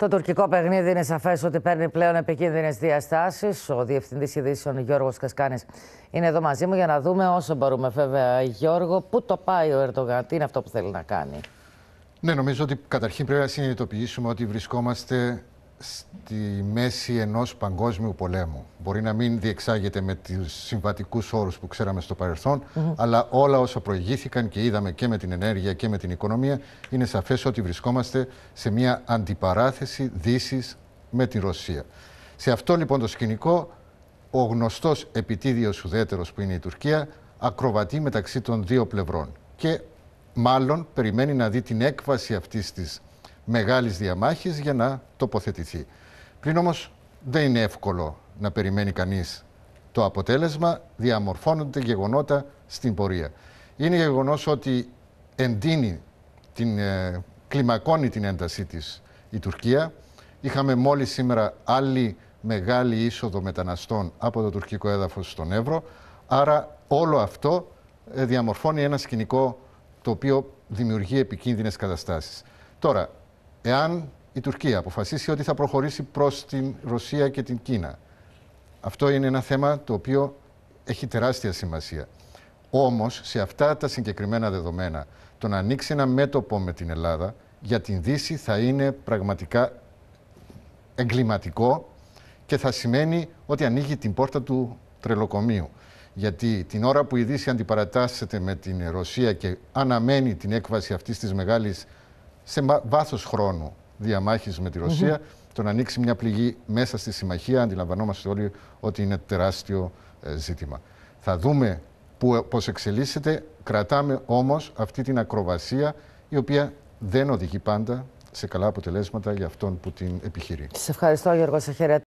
Το τουρκικό παιχνίδι είναι σαφές ότι παίρνει πλέον επικίνδυνες διαστάσεις. Ο διευθυντής ειδήσεων Γιώργος Κασκάνης είναι εδώ μαζί μου για να δούμε όσο μπορούμε, βέβαια, Γιώργο, πού το πάει ο Ερντογάν, τι είναι αυτό που θέλει να κάνει. Ναι, νομίζω ότι καταρχήν πρέπει να συνειδητοποιήσουμε ότι βρισκόμαστε στη μέση ενός παγκόσμιου πολέμου. Μπορεί να μην διεξάγεται με τους συμβατικούς όρους που ξέραμε στο παρελθόν, αλλά όλα όσα προηγήθηκαν και είδαμε και με την ενέργεια και με την οικονομία, είναι σαφές ότι βρισκόμαστε σε μια αντιπαράθεση δύσης με τη Ρωσία. Σε αυτό λοιπόν το σκηνικό, ο γνωστός επιτίδιος ουδέτερος που είναι η Τουρκία, ακροβατεί μεταξύ των δύο πλευρών. Και μάλλον περιμένει να δει την έκβαση αυτής της μεγάλης διαμάχης για να τοποθετηθεί. Πριν όμως δεν είναι εύκολο να περιμένει κανείς το αποτέλεσμα, διαμορφώνονται γεγονότα στην πορεία. Είναι γεγονός ότι εντείνει, την, ε, κλιμακώνει την έντασή της η Τουρκία. Είχαμε μόλις σήμερα άλλη μεγάλη είσοδο μεταναστών από το τουρκικό έδαφος στον Εύρο. Άρα όλο αυτό ε, διαμορφώνει ένα σκηνικό το οποίο δημιουργεί επικίνδυνες καταστάσεις. Τώρα, εάν η Τουρκία αποφασίσει ότι θα προχωρήσει προς την Ρωσία και την Κίνα. Αυτό είναι ένα θέμα το οποίο έχει τεράστια σημασία. Όμως, σε αυτά τα συγκεκριμένα δεδομένα, το να ανοίξει ένα μέτωπο με την Ελλάδα για την Δύση θα είναι πραγματικά εγκληματικό και θα σημαίνει ότι ανοίγει την πόρτα του τρελοκομείου. Γιατί την ώρα που η Δύση αντιπαρατάσσεται με την Ρωσία και αναμένει την έκβαση αυτής της μεγάλης σε βάθος χρόνου διαμάχης με τη Ρωσία, το να ανοίξει μια πληγή μέσα στη συμμαχία, αντιλαμβανόμαστε όλοι ότι είναι τεράστιο ε, ζήτημα. Θα δούμε πω πώς εξελίσσεται, κρατάμε όμως αυτή την ακροβασία η οποία δεν οδηγεί πάντα σε καλά αποτελέσματα για αυτόν που την επιχειρεί. Σε ευχαριστώ Γιώργο, σε χαιρετώ.